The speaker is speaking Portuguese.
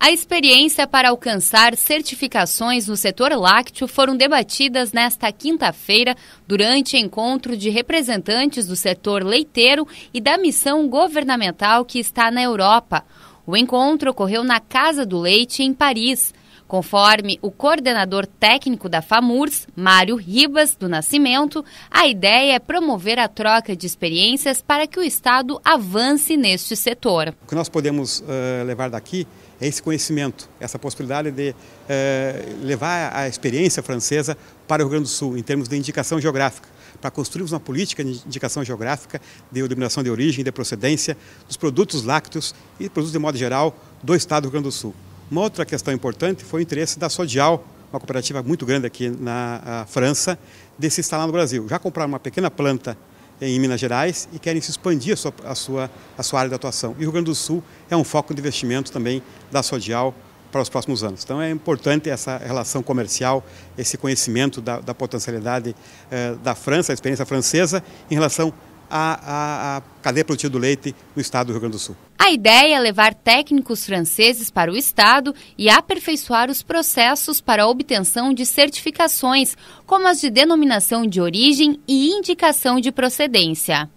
A experiência para alcançar certificações no setor lácteo foram debatidas nesta quinta-feira durante encontro de representantes do setor leiteiro e da missão governamental que está na Europa. O encontro ocorreu na Casa do Leite, em Paris. Conforme o coordenador técnico da FAMURS, Mário Ribas do Nascimento, a ideia é promover a troca de experiências para que o Estado avance neste setor. O que nós podemos uh, levar daqui é esse conhecimento, essa possibilidade de uh, levar a experiência francesa para o Rio Grande do Sul, em termos de indicação geográfica para construirmos uma política de indicação geográfica, de eliminação de origem, de procedência dos produtos lácteos e produtos de modo geral do Estado do Rio Grande do Sul. Uma outra questão importante foi o interesse da Sodial, uma cooperativa muito grande aqui na França, de se instalar no Brasil. Já compraram uma pequena planta em Minas Gerais e querem se expandir a sua, a sua, a sua área de atuação. E o Rio Grande do Sul é um foco de investimento também da Sodial para os próximos anos. Então é importante essa relação comercial, esse conhecimento da, da potencialidade eh, da França, a experiência francesa, em relação a, a, a cadeia produtiva do leite no estado do Rio Grande do Sul. A ideia é levar técnicos franceses para o estado e aperfeiçoar os processos para a obtenção de certificações, como as de denominação de origem e indicação de procedência.